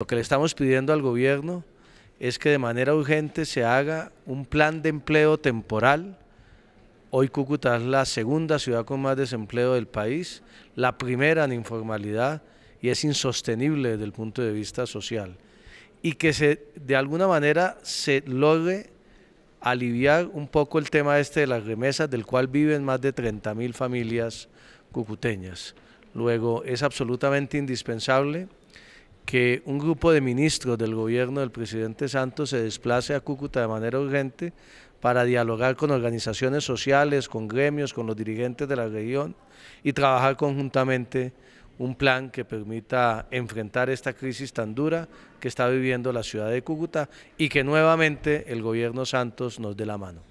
Lo que le estamos pidiendo al gobierno es que de manera urgente se haga un plan de empleo temporal. Hoy Cúcuta es la segunda ciudad con más desempleo del país, la primera en informalidad y es insostenible desde el punto de vista social. Y que se, de alguna manera se logre aliviar un poco el tema este de las remesas, del cual viven más de 30.000 familias cucuteñas. Luego, es absolutamente indispensable que un grupo de ministros del gobierno del presidente Santos se desplace a Cúcuta de manera urgente para dialogar con organizaciones sociales, con gremios, con los dirigentes de la región y trabajar conjuntamente un plan que permita enfrentar esta crisis tan dura que está viviendo la ciudad de Cúcuta y que nuevamente el gobierno Santos nos dé la mano.